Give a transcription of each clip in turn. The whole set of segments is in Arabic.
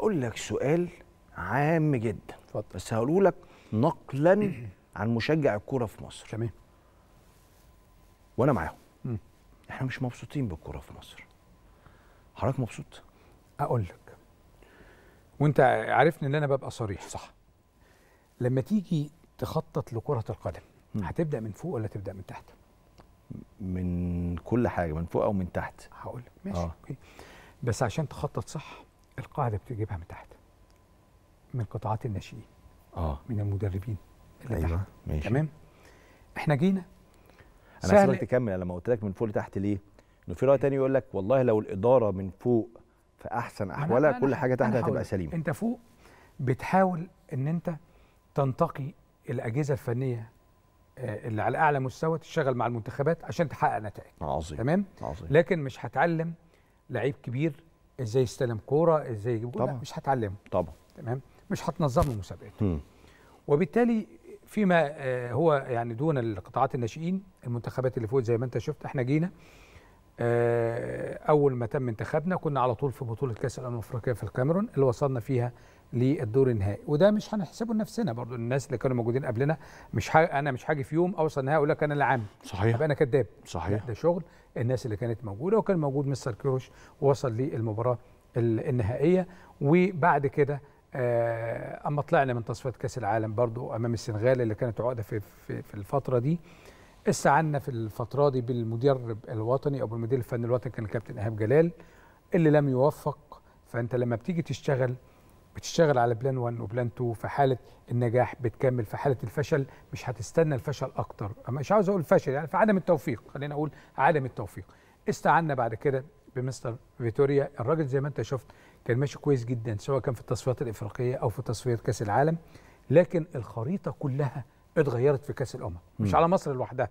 هقول لك سؤال عام جدا فضل. بس هقوله لك نقلا عن مشجع الكوره في مصر تمام وانا معاهم احنا مش مبسوطين بالكوره في مصر حضرتك مبسوط اقول لك وانت عارفني ان انا ببقى صريح صح لما تيجي تخطط لكره القدم م. هتبدا من فوق ولا تبدا من تحت من كل حاجه من فوق او من تحت هقول لك ماشي آه. اوكي بس عشان تخطط صح القاعده بتجيبها من تحت من قطاعات الناشئين اه من المدربين اللي أيوة. تحت ماشي. تمام احنا جينا انا عايزك تكمل انا لما قلت لك من فوق لتحت ليه انه في راي تاني يقول لك والله لو الاداره من فوق في احسن احوالها كل حاجه تحت هتبقى سليمه انت فوق بتحاول ان انت تنتقي الاجهزه الفنيه آه، اللي على اعلى مستوى تشتغل مع المنتخبات عشان تحقق نتائج عظيم تمام عظيم. لكن مش هتعلم لعيب كبير ازاي يستلم كوره ازاي يجيب جول مش هتعلمه طبعا تمام مش هتنظم له مسابقات وبالتالي فيما آه، هو يعني دون القطاعات الناشئين المنتخبات اللي فوق زي ما انت شفت احنا جينا آه، اول ما تم انتخابنا كنا على طول في بطوله كاس الامم الافريقيه في الكاميرون اللي وصلنا فيها للدور النهائي وده مش هنحسبه لنفسنا برضو الناس اللي كانوا موجودين قبلنا مش حاجة انا مش هاجي في يوم اوصل النهائي اقول لك انا اللي صحيح ابقى انا كذاب صحيح ده شغل الناس اللي كانت موجوده وكان موجود مستر كيروش ووصل للمباراه النهائيه وبعد كده آه، اما طلعنا من تصفيات كاس العالم برضو امام السنغال اللي كانت عقده في, في في الفتره دي استعنا في الفتره دي بالمدرب الوطني او بالمدير الفني الوطني كان الكابتن ايهاب جلال اللي لم يوفق فانت لما بتيجي تشتغل بتشتغل على بلان 1 وبلان 2 في حاله النجاح بتكمل في حاله الفشل مش هتستنى الفشل اكتر مش عاوز اقول فشل يعني في عدم التوفيق خلينا اقول عدم التوفيق استعنا بعد كده بمستر فيتوريا الراجل زي ما انت شفت كان ماشي كويس جدا سواء كان في التصفيات الافريقيه او في تصفيات كاس العالم لكن الخريطه كلها اتغيرت في كاس الامم مش على مصر لوحدها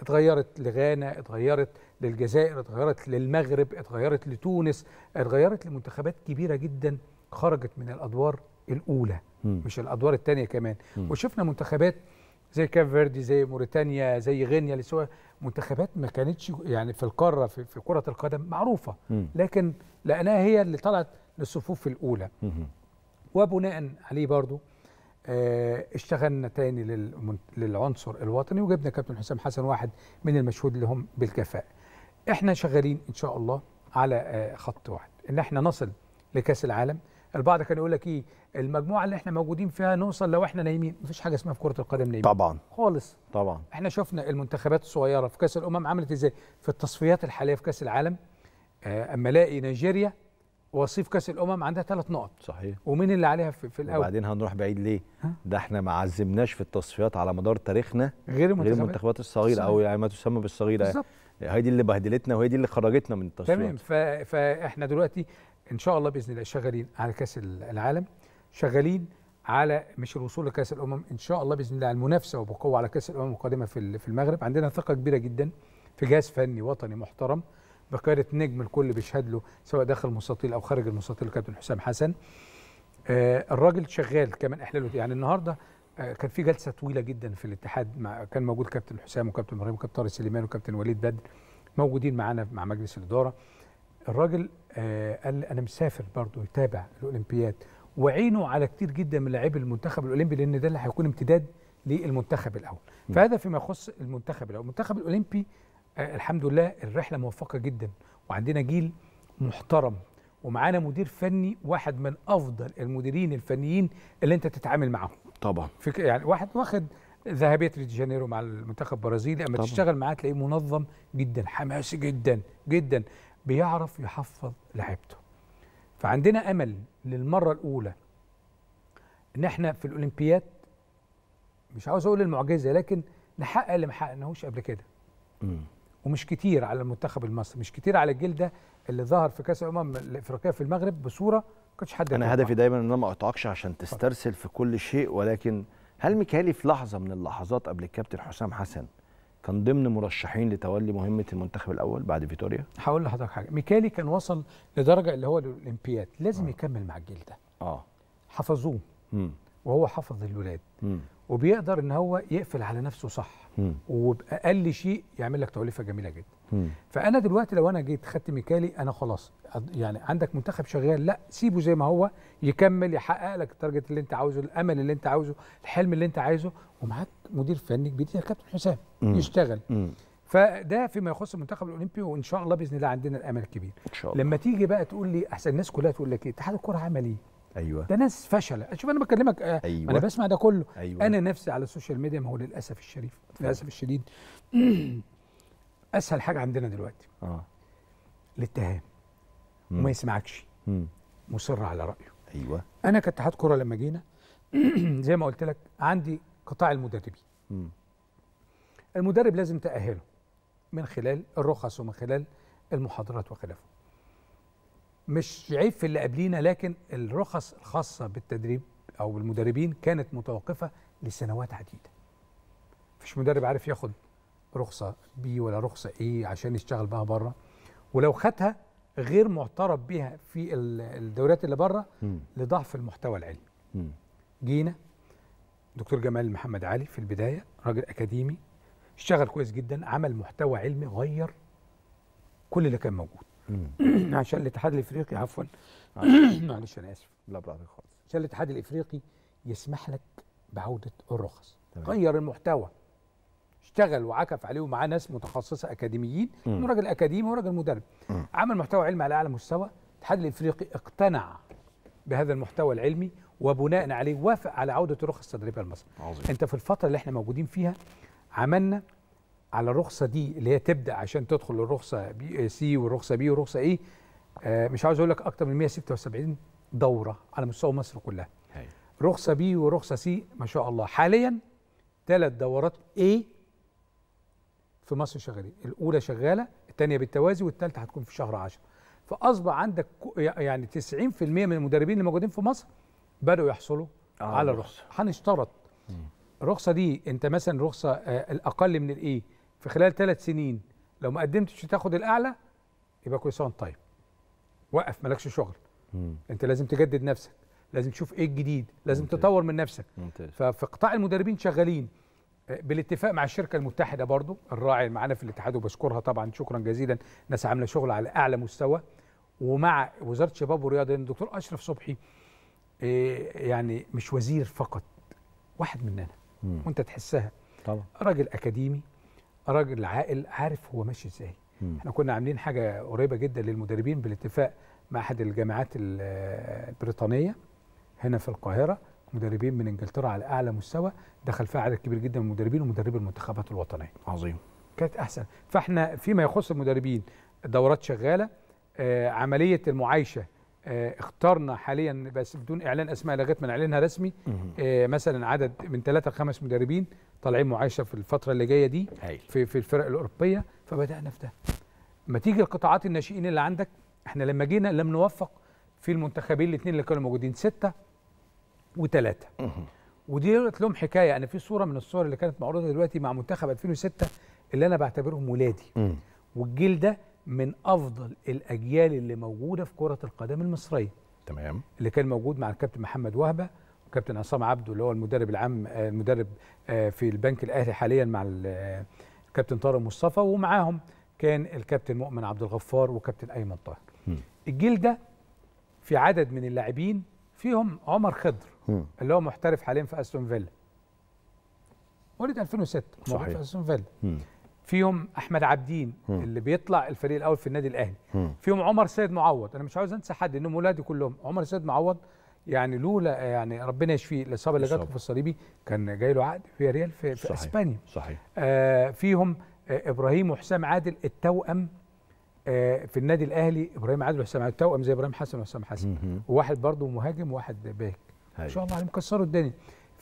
اتغيرت لغانا اتغيرت للجزائر اتغيرت للمغرب اتغيرت لتونس اتغيرت لمنتخبات كبيره جدا خرجت من الادوار الاولى مم. مش الادوار الثانيه كمان مم. وشفنا منتخبات زي كاب فيردي زي موريتانيا زي غينيا اللي سوى منتخبات ما كانتش يعني في القاره في, في كره القدم معروفه مم. لكن لانها هي اللي طلعت للصفوف الاولى مم. وبناء عليه برضو آه اشتغلنا تاني للعنصر الوطني وجبنا كابتن حسام حسن واحد من المشهود لهم بالكفاءه احنا شغالين ان شاء الله على آه، خط واحد ان احنا نصل لكاس العالم البعض كان يقول لك ايه المجموعه اللي احنا موجودين فيها نوصل لو احنا نايمين مفيش حاجه اسمها في كره القدم نايمين طبعا خالص طبعا احنا شفنا المنتخبات الصغيره في كاس الامم عملت ازاي في التصفيات الحاليه في كاس العالم آه، اما الاقي نيجيريا وصيف كاس الامم عندها ثلاث نقط صحيح ومين اللي عليها في, في الاول وبعدين هنروح بعيد ليه ده احنا ما عزمناش في التصفيات على مدار تاريخنا غير المنتخبات, غير المنتخبات الصغيره او يعني ما تسمى بالصغيره بالظبط هي دي اللي بهدلتنا وهي دي اللي خرجتنا من التصفيات تمام فاحنا دلوقتي ان شاء الله باذن الله شغالين على كاس العالم شغالين على مش الوصول لكاس الامم ان شاء الله باذن الله على المنافسه وبقوه على كاس الامم القادمه في في المغرب عندنا ثقه كبيره جدا في جهاز فني وطني محترم بقياده نجم الكل بيشهد له سواء داخل المستطيل او خارج المستطيل الكابتن حسام حسن آه الراجل شغال كمان احلاله يعني النهارده آه كان في جلسه طويله جدا في الاتحاد مع كان موجود كابتن حسام وكابتن ابراهيم وكابتن طارق سليمان وكابتن وليد بدر موجودين معانا مع مجلس الاداره الراجل آه، قال انا مسافر برضه يتابع الاولمبياد وعينه على كتير جدا من لاعبي المنتخب الاولمبي لان ده اللي هيكون امتداد للمنتخب الاول فهذا فيما يخص المنتخب الاول المنتخب الاولمبي آه، الحمد لله الرحله موفقه جدا وعندنا جيل محترم ومعانا مدير فني واحد من افضل المديرين الفنيين اللي انت تتعامل معاهم طبعا فك يعني واحد واخد ذهبيه ريو جانيرو مع المنتخب البرازيلي اما تشتغل معاه تلاقيه منظم جدا حماسي جدا جدا بيعرف يحفظ لعبته فعندنا امل للمره الاولى ان احنا في الاولمبياد مش عاوز اقول المعجزه لكن نحقق اللي ما حققناهوش قبل كده ومش كتير على المنتخب المصري مش كتير على الجيل ده اللي ظهر في كاس الامم الافريقيه في المغرب بصوره ما كانش حد انا هدفي دايما ان انا ما اقطعكش عشان تسترسل في كل شيء ولكن هل ميكالي في لحظه من اللحظات قبل الكابتن حسام حسن كان ضمن مرشحين لتولي مهمه المنتخب الاول بعد فيتوريا هقول لحضرتك حاجه ميكالي كان وصل لدرجه اللي هو الاولمبياد لازم آه. يكمل مع الجيل ده اه حفظوه مم. وهو حفظ الولاد مم. وبيقدر ان هو يقفل على نفسه صح وباقل شيء يعمل لك توليفه جميله جدا فانا دلوقتي لو انا جيت خدت ميكالي انا خلاص يعني عندك منتخب شغال لا سيبه زي ما هو يكمل يحقق لك التارجت اللي انت عاوزه الامل اللي انت عاوزه الحلم اللي انت عايزه ومعاك مدير فني كبير يا كابتن حسام يشتغل فده فيما يخص المنتخب الاولمبي وان شاء الله باذن الله عندنا الامل الكبير إن شاء الله. لما تيجي بقى تقول لي احسن الناس كلها تقول لك ايه اتحاد الكره عمل ايه ايوه ده ناس فشله شوف انا بكلمك آه، أيوة. انا بسمع ده كله أيوة. انا نفسي على السوشيال ميديا ما هو للاسف الشريف للاسف الشديد اسهل حاجه عندنا دلوقتي اه الاتهام وما يسمعكش مم. مصر على رايه ايوه انا كاتحاد كره لما جينا زي ما قلت لك عندي قطاع المدربين المدرب لازم تاهله من خلال الرخص ومن خلال المحاضرات وخلافه مش عيب في اللي قبلينا لكن الرخص الخاصه بالتدريب او بالمدربين كانت متوقفه لسنوات عديده مفيش مدرب عارف ياخد رخصه بي ولا رخصه ايه عشان يشتغل بها بره ولو خدها غير معترف بها في الدوريات اللي بره لضعف المحتوى العلمي جينا دكتور جمال محمد علي في البدايه راجل اكاديمي اشتغل كويس جدا عمل محتوى علمي غير كل اللي كان موجود عشان الاتحاد الافريقي عفوا معلش انا اسف لا براحتك خالص عشان الاتحاد الافريقي يسمح لك بعوده الرخص غير المحتوى اشتغل وعكف عليه ومعاه ناس متخصصه اكاديميين مم. راجل اكاديمي وراجل مدرب عمل محتوى علمي على اعلى مستوى الاتحاد الافريقي اقتنع بهذا المحتوى العلمي وبناء عليه وافق على عوده الرخص التدريبيه لمصر انت في الفتره اللي احنا موجودين فيها عملنا على الرخصه دي اللي هي تبدا عشان تدخل الرخصه بي سي آه، والرخصه بي والرخصه e، اي آه، مش عاوز اقول لك اكتر من 176 دوره على مستوى مصر كلها رخصه بي ورخصه سي ما شاء الله حاليا ثلاث دورات اي في مصر شغالين الاولى شغاله الثانيه بالتوازي والثالثه هتكون في شهر 10 فاصبح عندك يعني 90% من المدربين اللي موجودين في مصر بداوا يحصلوا آه على رخصه هنشترط الرخصه دي انت مثلا رخصه آه، الاقل من الايه e في خلال ثلاث سنين لو ما قدمتش تاخد الاعلى يبقى كويس سنه طيب وقف مالكش شغل مم. انت لازم تجدد نفسك لازم تشوف ايه الجديد لازم ممتاز. تطور من نفسك ممتاز. ففي قطاع المدربين شغالين آه، بالاتفاق مع الشركه المتحده برضو الراعي اللي معانا في الاتحاد وبشكرها طبعا شكرا جزيلا ناس عامله شغل على اعلى مستوى ومع وزاره شباب ورياضه الدكتور اشرف صبحي آه، يعني مش وزير فقط واحد مننا مم. وانت تحسها طبعا راجل اكاديمي راجل عاقل عارف هو ماشي ازاي احنا كنا عاملين حاجه قريبه جدا للمدربين بالاتفاق مع احد الجامعات البريطانيه هنا في القاهره مدربين من انجلترا على اعلى مستوى دخل فيها عدد كبير جدا من المدربين ومدربي المنتخبات الوطنيه عظيم كانت احسن فاحنا فيما يخص المدربين دورات شغاله آه، عمليه المعايشه آه، اخترنا حاليا بس بدون اعلان اسماء لغايه ما نعلنها رسمي آه مثلا عدد من ثلاثه لخمس مدربين طالعين معايشه في الفتره اللي جايه دي في في الفرق الاوروبيه فبدانا في ده ما تيجي القطاعات الناشئين اللي عندك احنا لما جينا لم نوفق في المنتخبين الاثنين اللي كانوا موجودين سته وثلاثه ودي لهم حكايه انا في صوره من الصور اللي كانت معروضه دلوقتي مع منتخب 2006 اللي انا بعتبرهم ولادي والجيل ده من افضل الاجيال اللي موجوده في كره القدم المصريه تمام اللي كان موجود مع الكابتن محمد وهبه وكابتن عصام عبده اللي هو المدرب العام آه، المدرب آه، في البنك الاهلي حاليا مع الكابتن آه، طارق مصطفى ومعاهم كان الكابتن مؤمن عبد الغفار وكابتن ايمن طاهر الجيل ده في عدد من اللاعبين فيهم عمر خضر م. اللي هو محترف حاليا في استون فيلا ولد 2006 صحيح. محترف في استون فيلا فيهم احمد عابدين اللي بيطلع الفريق الاول في النادي الاهلي فيهم عمر سيد معوض انا مش عاوز انسى حد انهم ولادي كلهم عمر سيد معوض يعني لولا يعني ربنا يشفيه الاصابه اللي جاته في الصليبي كان جاي له عقد في ريال في, في صحيح. اسبانيا صحيح آه فيهم آه ابراهيم وحسام عادل التوأم آه في النادي الاهلي ابراهيم عادل وحسام عادل التوأم زي ابراهيم حسن وحسام حسن وواحد برضه مهاجم وواحد باك ما شاء الله عليهم كسروا الدنيا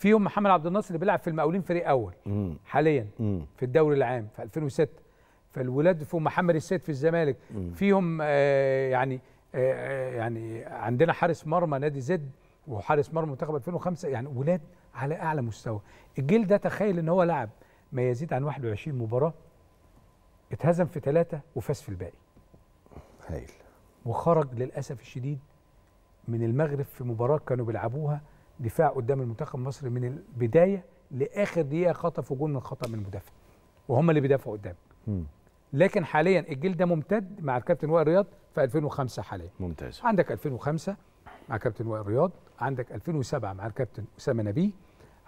فيهم محمد عبد الناصر اللي بيلعب في المقاولين فريق اول مم. حاليا مم. في الدوري العام في 2006 فالولاد فيهم محمد السيد في الزمالك مم. فيهم آه يعني آه،, آه يعني عندنا حارس مرمى نادي زد وحارس مرمى منتخب 2005 يعني ولاد على اعلى مستوى الجيل ده تخيل ان هو لعب ما يزيد عن 21 مباراه اتهزم في ثلاثه وفاز في الباقي هايل وخرج للاسف الشديد من المغرب في مباراه كانوا بيلعبوها دفاع قدام المنتخب المصري من البدايه لاخر دقيقه خطفوا جول من خطا من المدافع وهم اللي بيدافعوا قدام لكن حاليا الجيل ده ممتد مع الكابتن وائل رياض في 2005 حاليا ممتاز عندك 2005 مع كابتن وائل رياض عندك 2007 مع الكابتن اسامه نبيه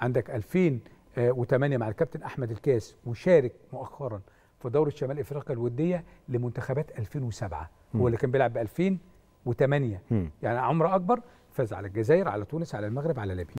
عندك 2008 مع الكابتن احمد الكاس وشارك مؤخرا في دورة شمال افريقيا الوديه لمنتخبات 2007 م. هو اللي كان بيلعب ب 2008 م. يعني عمره اكبر فاز على الجزائر على تونس على المغرب على ليبيا